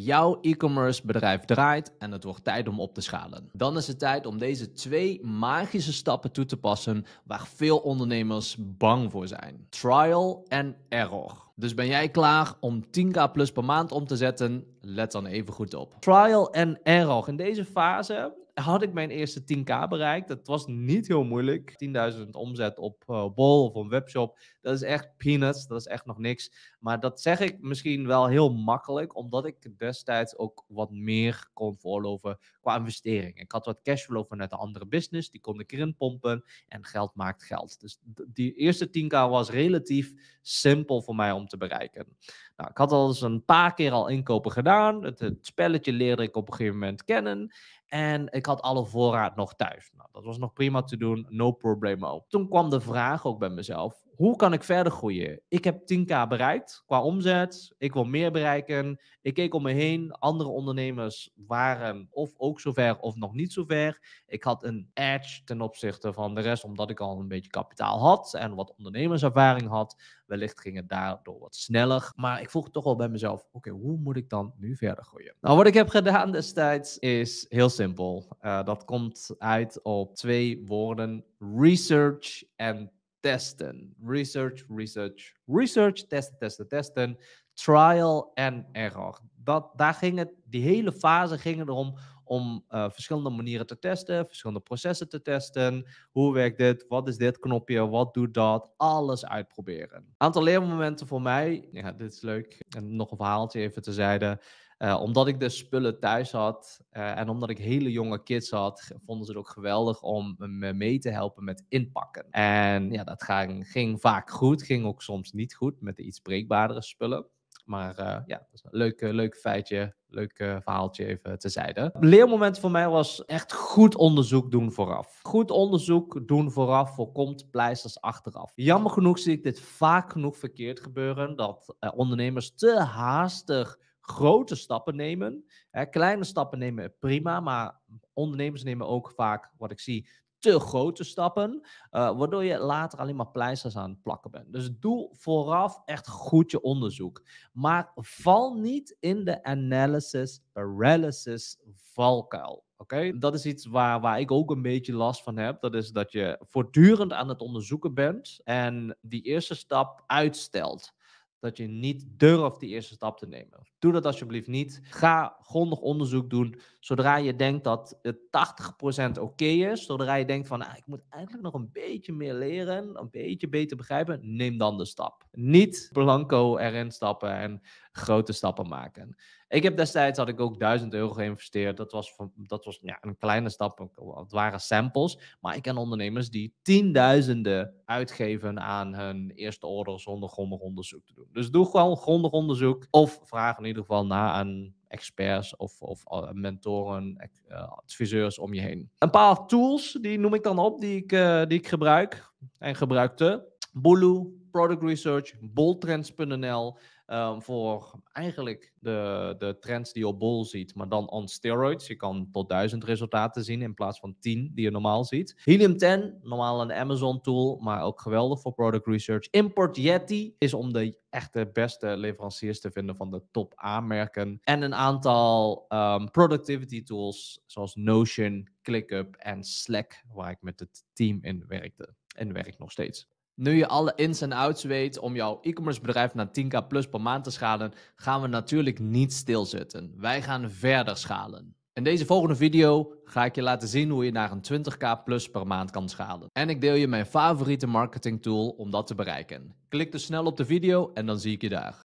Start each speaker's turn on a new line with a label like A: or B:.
A: Jouw e-commerce bedrijf draait en het wordt tijd om op te schalen. Dan is het tijd om deze twee magische stappen toe te passen waar veel ondernemers bang voor zijn: trial en error. Dus ben jij klaar om 10k plus per maand om te zetten? Let dan even goed op. Trial en error. In deze fase had ik mijn eerste 10k bereikt. Dat was niet heel moeilijk. 10.000 omzet op uh, eh, Bol of een webshop, dat is echt peanuts, dat is echt nog niks. Maar dat zeg ik misschien wel heel makkelijk, omdat ik destijds ook wat meer kon voorloven qua investering. Ik had wat cashflow vanuit een andere business, die kon ik erin pompen en geld maakt geld. Dus die eerste 10k was relatief simpel voor mij om te bereiken. Nou, ik had al eens een paar keer al inkopen gedaan. Het, spelletje leerde ik op een gegeven moment kennen. En ik had alle voorraad nog thuis. Nou, dat was nog prima te doen, no problemo. Toen kwam de vraag ook bij mezelf: hoe kan ik verder groeien? Ik heb 10k bereikt qua omzet. Ik wil meer bereiken. Ik keek om me heen. Andere ondernemers waren of ook zover of nog niet zover. Ik had een edge ten opzichte van de rest, omdat ik al een beetje kapitaal had en wat ondernemerservaring had. Wellicht ging het daardoor wat sneller. Maar ik vroeg toch wel bij mezelf: oké, hoe moet ik dan nu verder groeien? Nou, wat ik heb gedaan destijds is heel simpel. Eh, dat komt uit op twee woorden: research en testen. Research, research, research, testen, testen, testen. Trial and error. Dat, daar ging het, die hele fase ging erom om eh, verschillende manieren te testen, verschillende processen te testen. Hoe werkt dit? Wat is dit knopje? Wat doet dat? Alles uitproberen. Een Aantal leermomenten voor mij. Ja, dit is leuk. En nog een verhaaltje even zeiden. Uh, eh, omdat ik de dus spullen thuis had eh, en omdat ik hele jonge kids had, vonden ze het ook geweldig om me mee te helpen met inpakken. En ja, dat ging, ging vaak goed, ging ook soms niet goed met de iets breekbaardere spullen. Maar eh, ja, dat is een leuk, eh, leuk feitje, leuk eh, verhaaltje even Het Leermoment voor mij was echt goed onderzoek doen vooraf. Goed onderzoek doen vooraf voorkomt pleisters achteraf. Jammer genoeg zie ik dit vaak genoeg verkeerd gebeuren, dat ondernemers te haastig grote stappen nemen. Hè, kleine stappen nemen prima, maar ondernemers nemen ook vaak, wat ik zie, te grote stappen, eh, waardoor je later alleen maar pleisters aan het plakken bent. Dus doe vooraf echt goed je onderzoek. Maar val niet in de analysis paralysis valkuil. Oké, dat is iets waar, waar ik ook een beetje last van heb. Dat is dat je voortdurend aan het onderzoeken bent en die eerste stap uitstelt. Dat je niet durft die eerste stap te nemen. Doe dat alsjeblieft niet. Ga grondig onderzoek doen. Zodra je denkt dat het 80% oké is, zodra je denkt van ah, ik moet eigenlijk nog een beetje meer leren, een beetje beter begrijpen, neem dan de stap. Niet blanco erin stappen en grote stappen maken. Ik heb destijds had ik ook 1000 euro geïnvesteerd. Dat was, dat was ja, een kleine stap. Het waren samples. Maar ik ken ondernemers die tienduizenden uitgeven aan hun eerste order zonder grondig onderzoek te doen. Dus doe gewoon grondig onderzoek of vraag nu in ieder geval na aan experts of, of eh, mentoren, eh, adviseurs om je heen. Een paar tools, die noem ik dan op, die ik, eh, die ik gebruik en gebruikte. Bulu, product research, boltrends.nl. Ehm, voor eigenlijk de, de trends die je op bol ziet, maar dan on steroids. Je kan tot duizend resultaten zien in plaats van 10 die je normaal ziet. Helium 10, normaal een Amazon tool, maar ook geweldig voor product research. Import Yeti is om de echte beste leveranciers te vinden van de top A-merken. En een aantal ehm, productivity tools zoals Notion, ClickUp en Slack, waar ik met het team in werkte en werk nog steeds. Nu je alle ins en outs weet om jouw e-commerce bedrijf naar 10k plus per maand te schalen, gaan we natuurlijk niet stilzitten. Wij gaan verder schalen. In deze volgende video ga ik je laten zien hoe je naar een 20k plus per maand kan schalen. En ik deel je mijn favoriete marketing tool om dat te bereiken. Klik dus snel op de video en dan zie ik je daar.